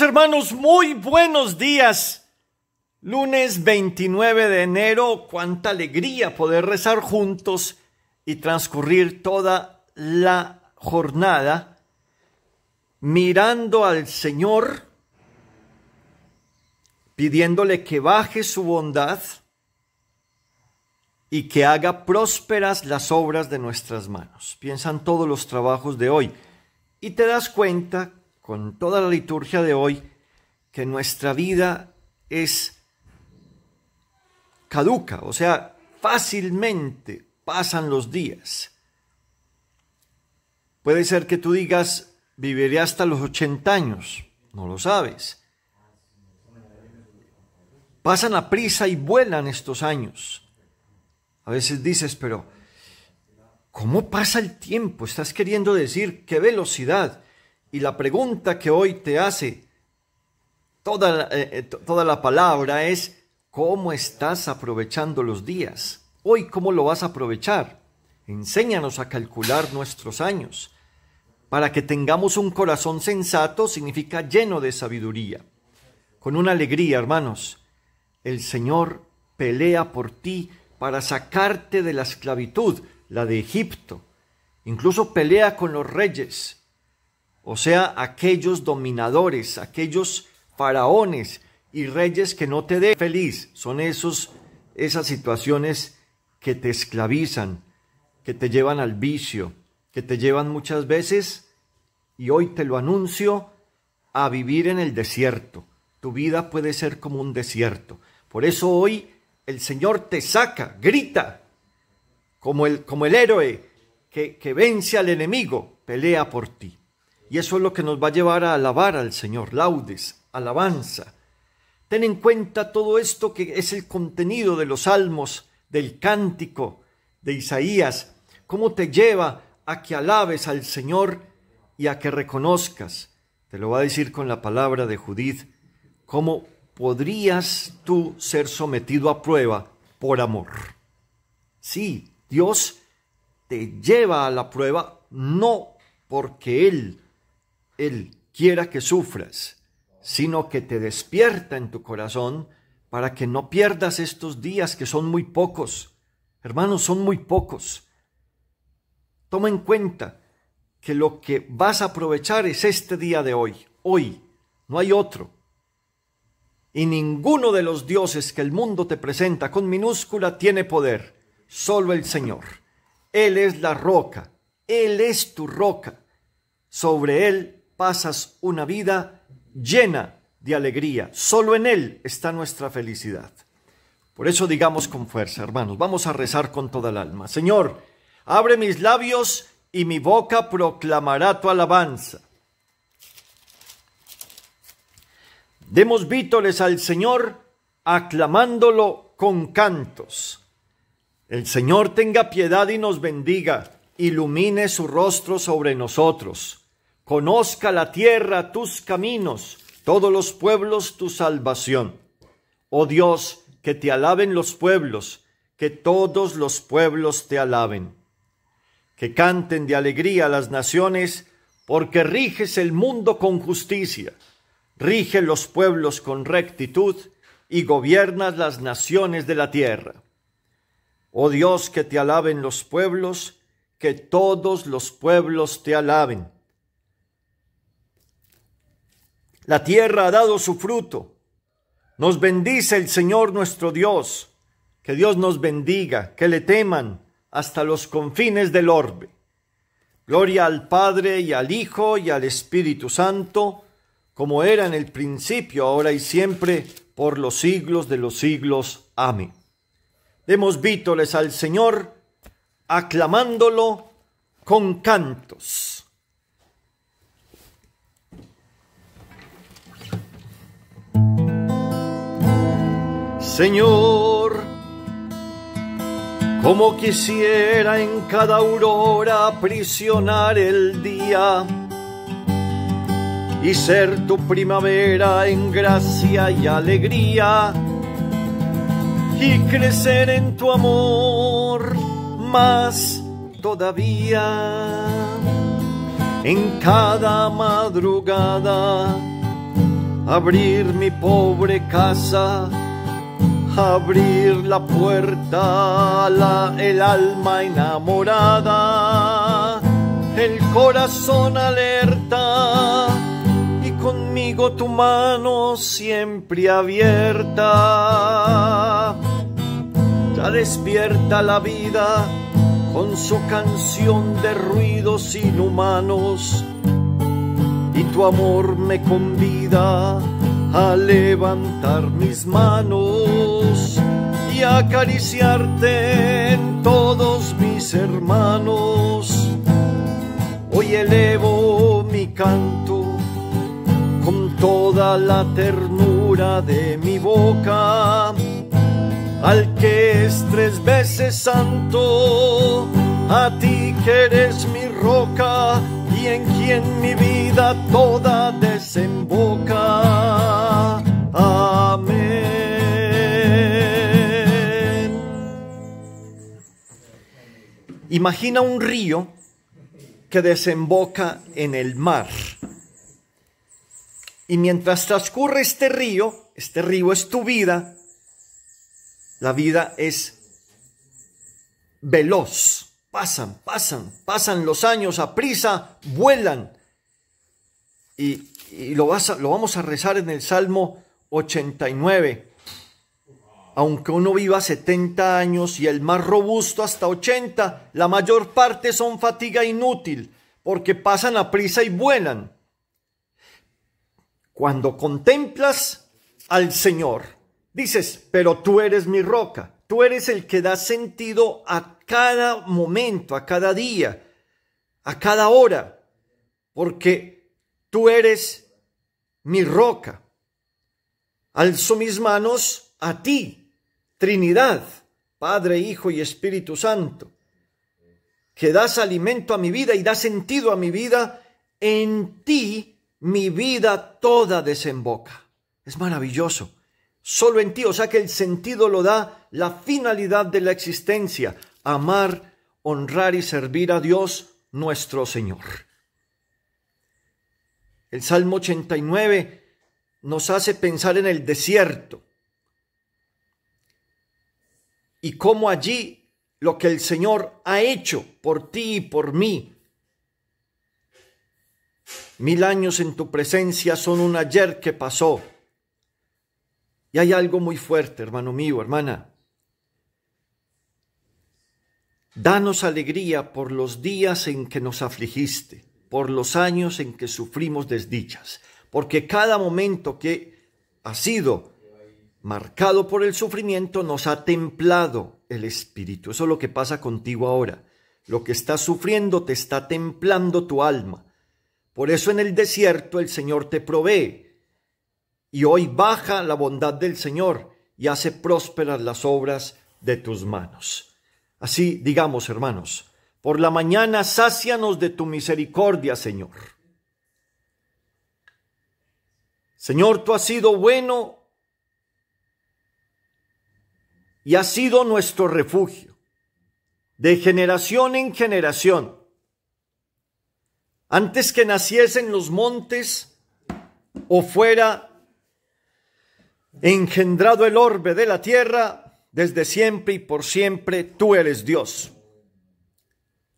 hermanos, muy buenos días. Lunes 29 de enero, cuánta alegría poder rezar juntos y transcurrir toda la jornada mirando al Señor, pidiéndole que baje su bondad y que haga prósperas las obras de nuestras manos. Piensan todos los trabajos de hoy y te das cuenta con toda la liturgia de hoy, que nuestra vida es caduca, o sea, fácilmente pasan los días. Puede ser que tú digas, viviré hasta los 80 años, no lo sabes. Pasan a prisa y vuelan estos años. A veces dices, pero ¿cómo pasa el tiempo? Estás queriendo decir, qué velocidad. Y la pregunta que hoy te hace toda, eh, eh, toda la palabra es, ¿cómo estás aprovechando los días? Hoy, ¿cómo lo vas a aprovechar? Enséñanos a calcular nuestros años. Para que tengamos un corazón sensato significa lleno de sabiduría. Con una alegría, hermanos, el Señor pelea por ti para sacarte de la esclavitud, la de Egipto. Incluso pelea con los reyes o sea, aquellos dominadores, aquellos faraones y reyes que no te dé feliz, son esos, esas situaciones que te esclavizan, que te llevan al vicio, que te llevan muchas veces, y hoy te lo anuncio, a vivir en el desierto. Tu vida puede ser como un desierto. Por eso hoy el Señor te saca, grita, como el, como el héroe que vence al enemigo, pelea por ti. Y eso es lo que nos va a llevar a alabar al Señor, laudes, alabanza. Ten en cuenta todo esto que es el contenido de los salmos, del cántico de Isaías, cómo te lleva a que alabes al Señor y a que reconozcas. Te lo va a decir con la palabra de Judith, cómo podrías tú ser sometido a prueba por amor. Sí, Dios te lleva a la prueba no porque Él él quiera que sufras, sino que te despierta en tu corazón para que no pierdas estos días que son muy pocos. Hermanos, son muy pocos. Toma en cuenta que lo que vas a aprovechar es este día de hoy, hoy, no hay otro. Y ninguno de los dioses que el mundo te presenta con minúscula tiene poder, solo el Señor. Él es la roca, Él es tu roca, sobre Él pasas una vida llena de alegría. Solo en Él está nuestra felicidad. Por eso digamos con fuerza, hermanos, vamos a rezar con toda el alma. Señor, abre mis labios y mi boca proclamará tu alabanza. Demos vítores al Señor, aclamándolo con cantos. El Señor tenga piedad y nos bendiga, ilumine su rostro sobre nosotros Conozca la tierra tus caminos, todos los pueblos tu salvación. Oh Dios, que te alaben los pueblos, que todos los pueblos te alaben. Que canten de alegría las naciones, porque riges el mundo con justicia, rige los pueblos con rectitud y gobiernas las naciones de la tierra. Oh Dios, que te alaben los pueblos, que todos los pueblos te alaben. La tierra ha dado su fruto. Nos bendice el Señor nuestro Dios. Que Dios nos bendiga, que le teman hasta los confines del orbe. Gloria al Padre y al Hijo y al Espíritu Santo, como era en el principio, ahora y siempre, por los siglos de los siglos. Amén. Demos vítores al Señor, aclamándolo con cantos. Señor, como quisiera en cada aurora aprisionar el día y ser tu primavera en gracia y alegría y crecer en tu amor más todavía en cada madrugada abrir mi pobre casa abrir la puerta a el alma enamorada, el corazón alerta y conmigo tu mano siempre abierta. Ya despierta la vida con su canción de ruidos inhumanos y tu amor me convida a levantar mis manos acariciarte en todos mis hermanos. Hoy elevo mi canto con toda la ternura de mi boca al que es tres veces santo, a ti que eres mi roca y en quien mi vida toda desemboca. Imagina un río que desemboca en el mar. Y mientras transcurre este río, este río es tu vida, la vida es veloz. Pasan, pasan, pasan los años a prisa, vuelan. Y, lo, lo vamos a rezar en el Salmo 89. Aunque uno viva 70 años y el más robusto hasta 80, la mayor parte son fatiga inútil, porque pasan a prisa y vuelan. Cuando contemplas al Señor, dices, pero tú eres mi roca, tú eres el que da sentido a cada momento, a cada día, a cada hora, porque tú eres mi roca. Alzo mis manos a ti, Trinidad, Padre, Hijo y Espíritu Santo, que das alimento a mi vida y das sentido a mi vida, en ti mi vida toda desemboca. Es maravilloso. Solo en ti, o sea que el sentido lo da la finalidad de la existencia, amar, honrar y servir a Dios nuestro Señor. El Salmo 89 nos hace pensar en el desierto, y cómo allí lo que el Señor ha hecho por ti y por mí. Mil años en tu presencia son un ayer que pasó. Y hay algo muy fuerte, hermano mío, hermana. Danos alegría por los días en que nos afligiste, por los años en que sufrimos desdichas, porque cada momento que ha sido marcado por el sufrimiento, nos ha templado el espíritu. Eso es lo que pasa contigo ahora. Lo que estás sufriendo te está templando tu alma. Por eso en el desierto el Señor te provee. Y hoy baja la bondad del Señor y hace prósperas las obras de tus manos. Así digamos, hermanos, por la mañana sácianos de tu misericordia, Señor. Señor, tú has sido bueno y ha sido nuestro refugio de generación en generación. Antes que naciesen los montes o fuera engendrado el orbe de la tierra, desde siempre y por siempre tú eres Dios.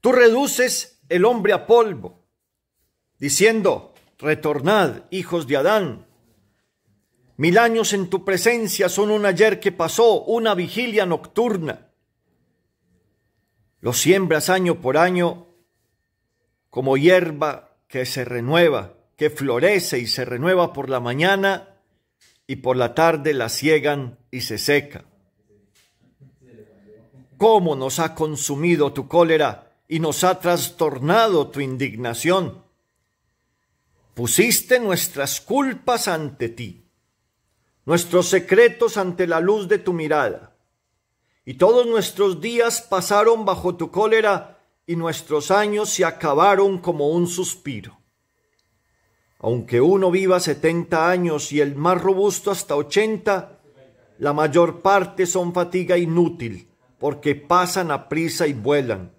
Tú reduces el hombre a polvo, diciendo, retornad, hijos de Adán, Mil años en tu presencia son un ayer que pasó, una vigilia nocturna. Lo siembras año por año como hierba que se renueva, que florece y se renueva por la mañana y por la tarde la ciegan y se seca. ¿Cómo nos ha consumido tu cólera y nos ha trastornado tu indignación? Pusiste nuestras culpas ante ti nuestros secretos ante la luz de tu mirada. Y todos nuestros días pasaron bajo tu cólera y nuestros años se acabaron como un suspiro. Aunque uno viva setenta años y el más robusto hasta ochenta, la mayor parte son fatiga inútil, porque pasan a prisa y vuelan.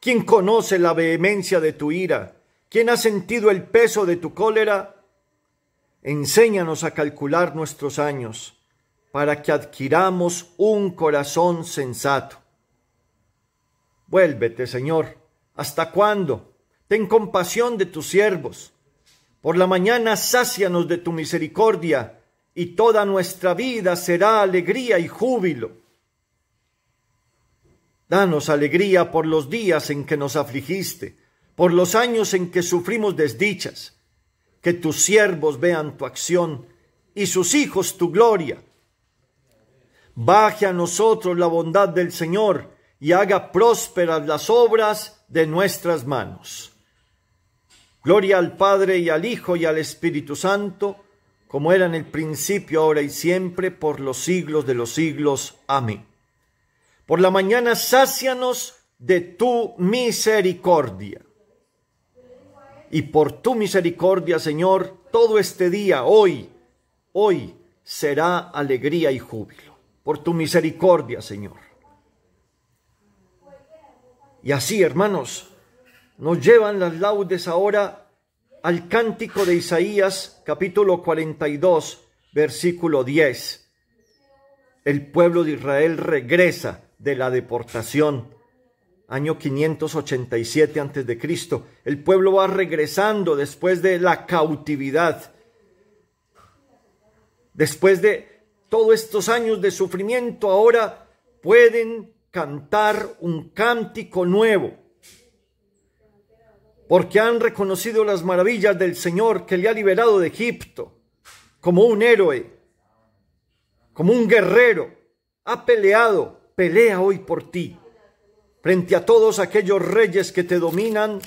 ¿Quién conoce la vehemencia de tu ira? ¿Quién ha sentido el peso de tu cólera? Enséñanos a calcular nuestros años para que adquiramos un corazón sensato. Vuélvete, Señor. ¿Hasta cuándo? Ten compasión de tus siervos. Por la mañana sácianos de tu misericordia, y toda nuestra vida será alegría y júbilo. Danos alegría por los días en que nos afligiste, por los años en que sufrimos desdichas que tus siervos vean tu acción y sus hijos tu gloria. Baje a nosotros la bondad del Señor y haga prósperas las obras de nuestras manos. Gloria al Padre y al Hijo y al Espíritu Santo, como era en el principio, ahora y siempre, por los siglos de los siglos. Amén. Por la mañana sácianos de tu misericordia y por tu misericordia, Señor, todo este día, hoy, hoy será alegría y júbilo, por tu misericordia, Señor. Y así, hermanos, nos llevan las laudes ahora al cántico de Isaías, capítulo 42, versículo 10. El pueblo de Israel regresa de la deportación año 587 Cristo. El pueblo va regresando después de la cautividad, después de todos estos años de sufrimiento, ahora pueden cantar un cántico nuevo, porque han reconocido las maravillas del Señor que le ha liberado de Egipto, como un héroe, como un guerrero, ha peleado, pelea hoy por ti frente a todos aquellos reyes que te dominan,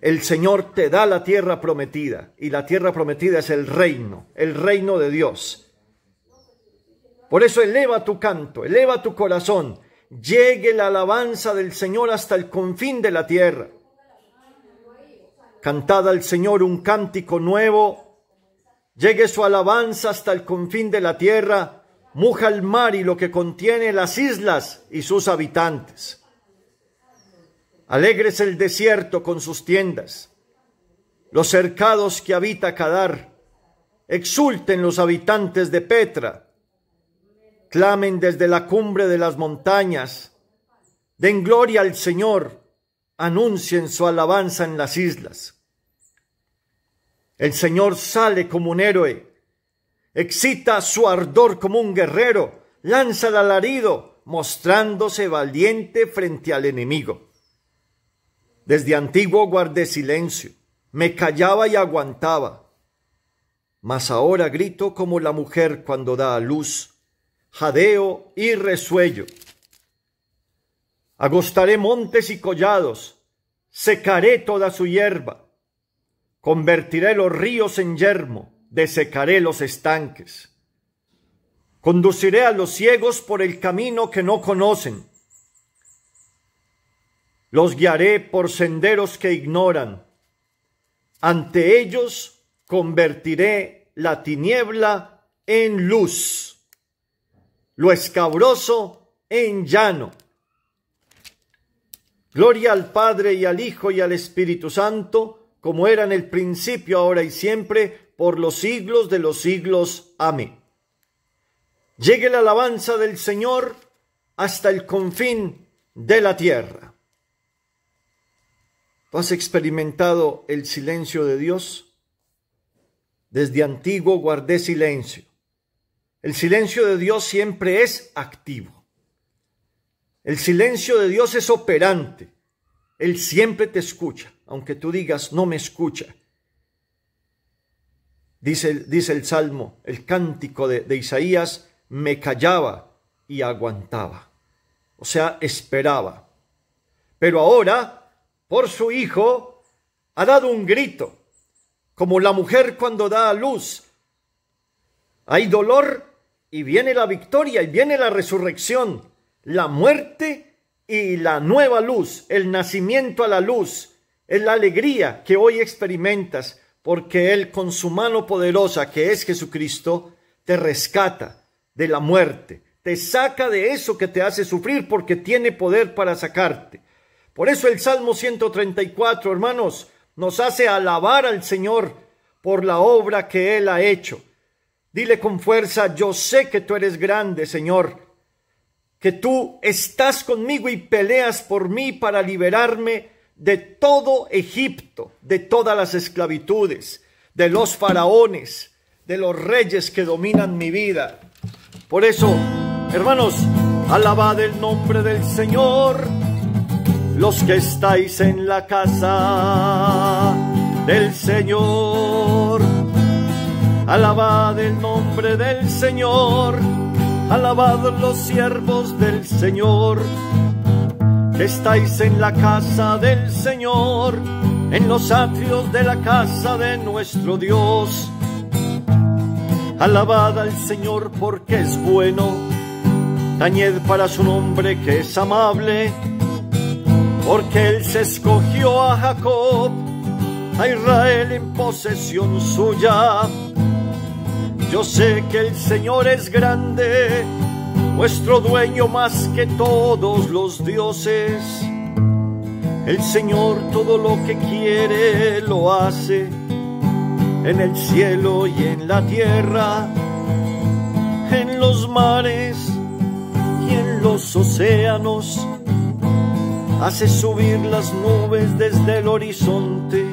el Señor te da la tierra prometida y la tierra prometida es el reino, el reino de Dios. Por eso eleva tu canto, eleva tu corazón, llegue la alabanza del Señor hasta el confín de la tierra. Cantad al Señor un cántico nuevo, llegue su alabanza hasta el confín de la tierra muja el mar y lo que contiene las islas y sus habitantes. Alegres el desierto con sus tiendas, los cercados que habita Cadar. Exulten los habitantes de Petra, clamen desde la cumbre de las montañas, den gloria al Señor, anuncien su alabanza en las islas. El Señor sale como un héroe Excita su ardor como un guerrero, lanza el alarido, mostrándose valiente frente al enemigo. Desde antiguo guardé silencio, me callaba y aguantaba. Mas ahora grito como la mujer cuando da a luz, jadeo y resuello. Agostaré montes y collados, secaré toda su hierba, convertiré los ríos en yermo, desecaré los estanques. Conduciré a los ciegos por el camino que no conocen. Los guiaré por senderos que ignoran. Ante ellos convertiré la tiniebla en luz, lo escabroso en llano. Gloria al Padre y al Hijo y al Espíritu Santo, como era en el principio, ahora y siempre, por los siglos de los siglos. Amén. Llegue la alabanza del Señor hasta el confín de la tierra. ¿Tú has experimentado el silencio de Dios? Desde antiguo guardé silencio. El silencio de Dios siempre es activo. El silencio de Dios es operante. Él siempre te escucha, aunque tú digas no me escucha. Dice, el Salmo, el cántico de, de Isaías, me callaba y aguantaba. O sea, esperaba. Pero ahora, por su hijo, ha dado un grito, como la mujer cuando da a luz. Hay dolor y viene la victoria y viene la resurrección, la muerte y la nueva luz, el nacimiento a la luz, es la alegría que hoy experimentas porque Él con su mano poderosa, que es Jesucristo, te rescata de la muerte, te saca de eso que te hace sufrir, porque tiene poder para sacarte. Por eso el Salmo 134, hermanos, nos hace alabar al Señor por la obra que Él ha hecho. Dile con fuerza, yo sé que tú eres grande, Señor, que tú estás conmigo y peleas por mí para liberarme de todo Egipto, de todas las esclavitudes, de los faraones, de los reyes que dominan mi vida. Por eso, hermanos, alabad el nombre del Señor, los que estáis en la casa del Señor. Alabad el nombre del Señor, alabad los siervos del Señor Estáis en la casa del Señor, en los atrios de la casa de nuestro Dios. Alabad al Señor porque es bueno, tañed para su nombre que es amable, porque Él se escogió a Jacob, a Israel en posesión suya. Yo sé que el Señor es grande, nuestro dueño más que todos los dioses. El Señor todo lo que quiere lo hace, en el cielo y en la tierra, en los mares y en los océanos. Hace subir las nubes desde el horizonte,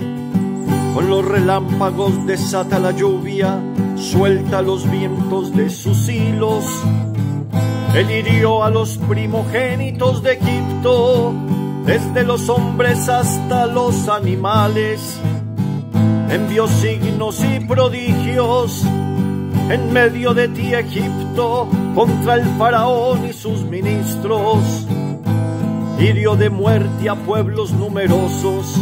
con los relámpagos desata la lluvia, suelta los vientos de sus hilos él hirió a los primogénitos de Egipto, desde los hombres hasta los animales. Envió signos y prodigios en medio de ti, Egipto, contra el faraón y sus ministros. Hirió de muerte a pueblos numerosos,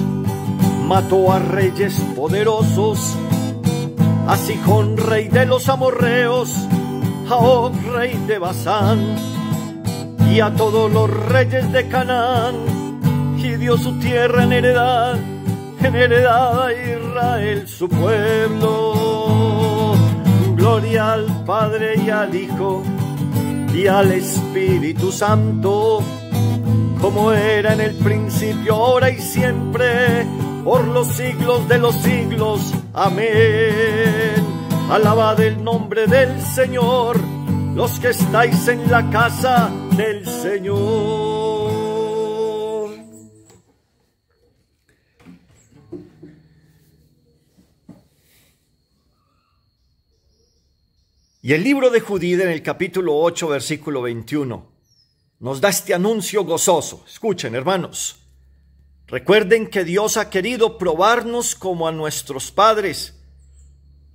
mató a reyes poderosos, a Sijón, rey de los amorreos, a oh rey de Basán y a todos los reyes de Canaán y dio su tierra en heredad, en heredad a Israel su pueblo. Gloria al Padre y al Hijo y al Espíritu Santo, como era en el principio, ahora y siempre, por los siglos de los siglos. Amén. Alabad el nombre del Señor, los que estáis en la casa del Señor. Y el libro de Judía en el capítulo 8, versículo 21, nos da este anuncio gozoso. Escuchen, hermanos. Recuerden que Dios ha querido probarnos como a nuestros padres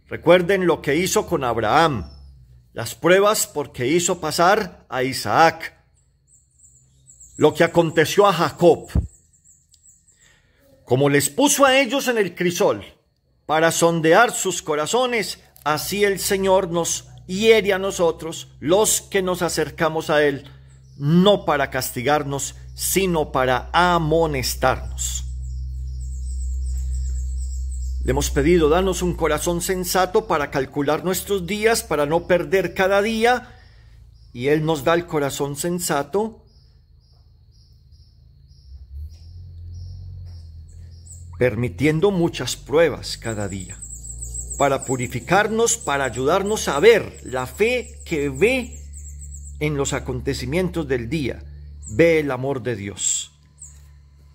Recuerden lo que hizo con Abraham, las pruebas porque hizo pasar a Isaac, lo que aconteció a Jacob. Como les puso a ellos en el crisol para sondear sus corazones, así el Señor nos hiere a nosotros, los que nos acercamos a Él, no para castigarnos, sino para amonestarnos. Le hemos pedido, danos un corazón sensato para calcular nuestros días, para no perder cada día. Y Él nos da el corazón sensato. permitiendo muchas pruebas cada día, para purificarnos, para ayudarnos a ver la fe que ve en los acontecimientos del día, ve el amor de Dios,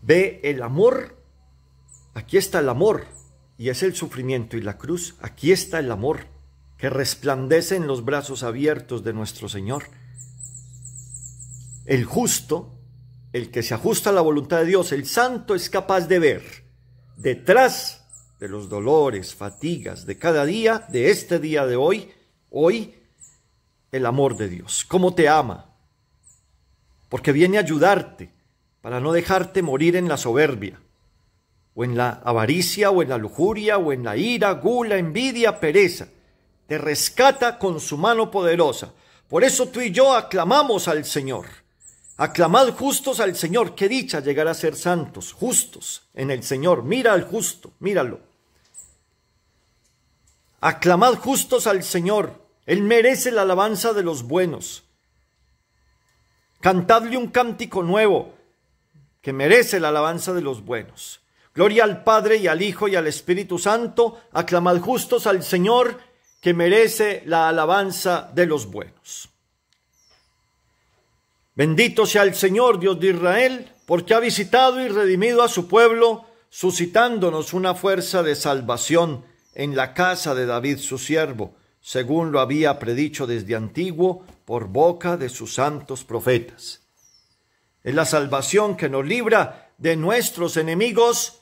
ve el amor, aquí está el amor y es el sufrimiento y la cruz, aquí está el amor que resplandece en los brazos abiertos de nuestro Señor. El justo, el que se ajusta a la voluntad de Dios, el santo es capaz de ver detrás de los dolores, fatigas de cada día, de este día de hoy, hoy, el amor de Dios, cómo te ama, porque viene a ayudarte para no dejarte morir en la soberbia, o en la avaricia, o en la lujuria, o en la ira, gula, envidia, pereza. Te rescata con su mano poderosa. Por eso tú y yo aclamamos al Señor. Aclamad justos al Señor. Qué dicha llegar a ser santos, justos en el Señor. Mira al justo, míralo. Aclamad justos al Señor. Él merece la alabanza de los buenos. Cantadle un cántico nuevo que merece la alabanza de los buenos. Gloria al Padre y al Hijo y al Espíritu Santo. Aclamad justos al Señor, que merece la alabanza de los buenos. Bendito sea el Señor, Dios de Israel, porque ha visitado y redimido a su pueblo, suscitándonos una fuerza de salvación en la casa de David su siervo, según lo había predicho desde antiguo por boca de sus santos profetas. Es la salvación que nos libra de nuestros enemigos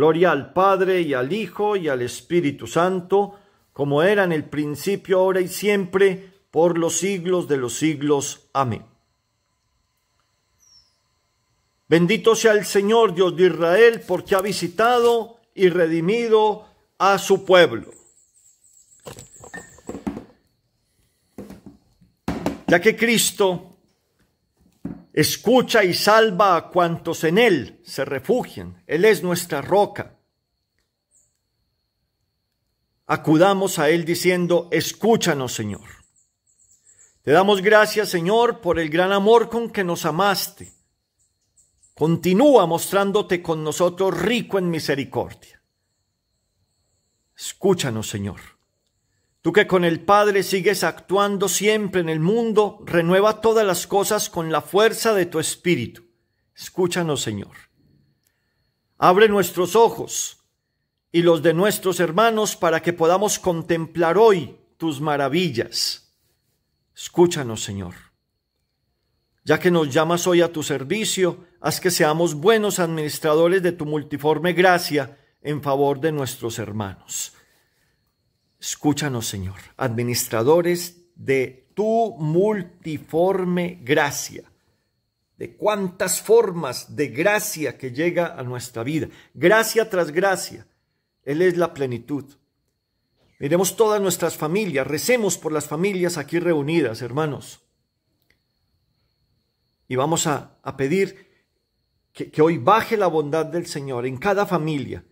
Gloria al Padre y al Hijo y al Espíritu Santo, como era en el principio, ahora y siempre, por los siglos de los siglos. Amén. Bendito sea el Señor Dios de Israel, porque ha visitado y redimido a su pueblo. Ya que Cristo Escucha y salva a cuantos en Él se refugian. Él es nuestra roca. Acudamos a Él diciendo, escúchanos Señor. Te damos gracias Señor por el gran amor con que nos amaste. Continúa mostrándote con nosotros rico en misericordia. Escúchanos Señor. Tú que con el Padre sigues actuando siempre en el mundo, renueva todas las cosas con la fuerza de tu Espíritu. Escúchanos, Señor. Abre nuestros ojos y los de nuestros hermanos para que podamos contemplar hoy tus maravillas. Escúchanos, Señor. Ya que nos llamas hoy a tu servicio, haz que seamos buenos administradores de tu multiforme gracia en favor de nuestros hermanos. Escúchanos, Señor, administradores de tu multiforme gracia, de cuántas formas de gracia que llega a nuestra vida, gracia tras gracia. Él es la plenitud. Miremos todas nuestras familias, recemos por las familias aquí reunidas, hermanos. Y vamos a, pedir que, que hoy baje la bondad del Señor en cada familia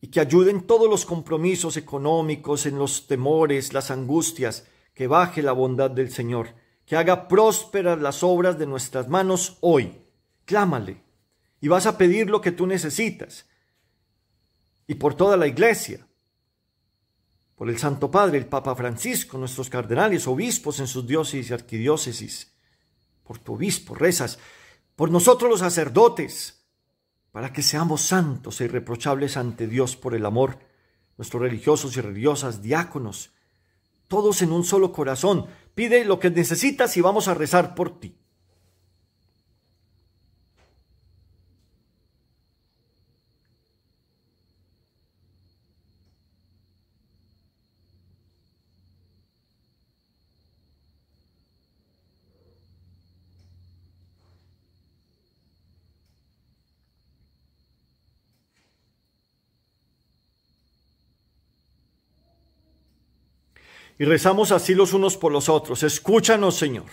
y que ayuden todos los compromisos económicos, en los temores, las angustias, que baje la bondad del Señor, que haga prósperas las obras de nuestras manos hoy. Clámale y vas a pedir lo que tú necesitas. Y por toda la iglesia, por el Santo Padre, el Papa Francisco, nuestros cardenales, obispos en sus diócesis y arquidiócesis, por tu obispo rezas, por nosotros los sacerdotes, para que seamos santos e irreprochables ante Dios por el amor, nuestros religiosos y religiosas, diáconos, todos en un solo corazón. Pide lo que necesitas y vamos a rezar por ti. y rezamos así los unos por los otros. Escúchanos, Señor.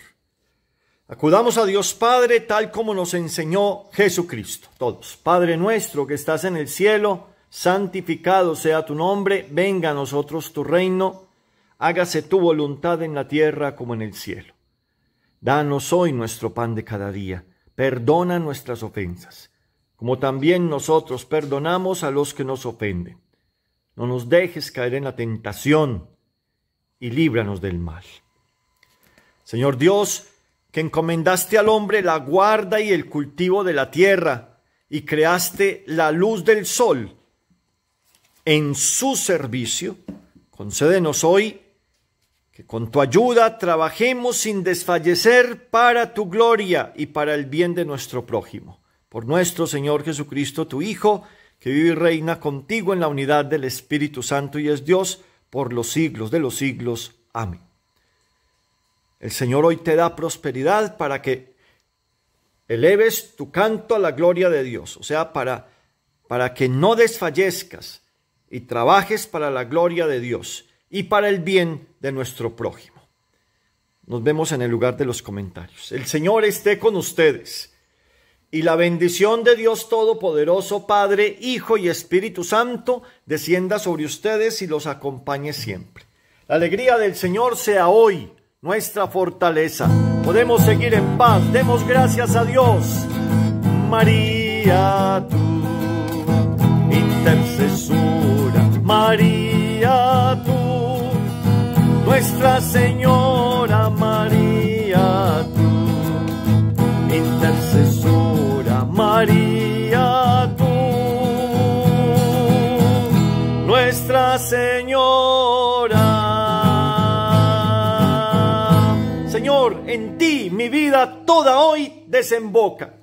Acudamos a Dios Padre tal como nos enseñó Jesucristo. Todos. Padre nuestro que estás en el cielo, santificado sea tu nombre, venga a nosotros tu reino, hágase tu voluntad en la tierra como en el cielo. Danos hoy nuestro pan de cada día, perdona nuestras ofensas, como también nosotros perdonamos a los que nos ofenden. No nos dejes caer en la tentación y líbranos del mal. Señor Dios, que encomendaste al hombre la guarda y el cultivo de la tierra, y creaste la luz del sol en su servicio, concédenos hoy que con tu ayuda trabajemos sin desfallecer para tu gloria y para el bien de nuestro prójimo. Por nuestro Señor Jesucristo, tu Hijo, que vive y reina contigo en la unidad del Espíritu Santo y es Dios, por los siglos de los siglos. Amén. El Señor hoy te da prosperidad para que eleves tu canto a la gloria de Dios, o sea, para, para que no desfallezcas y trabajes para la gloria de Dios y para el bien de nuestro prójimo. Nos vemos en el lugar de los comentarios. El Señor esté con ustedes y la bendición de Dios Todopoderoso, Padre, Hijo y Espíritu Santo, descienda sobre ustedes y los acompañe siempre. La alegría del Señor sea hoy nuestra fortaleza. Podemos seguir en paz. Demos gracias a Dios. María, tú, intercesora. María, tú. Nuestra Señora María, tú, intercesora tú, Nuestra Señora. Señor, en ti mi vida toda hoy desemboca.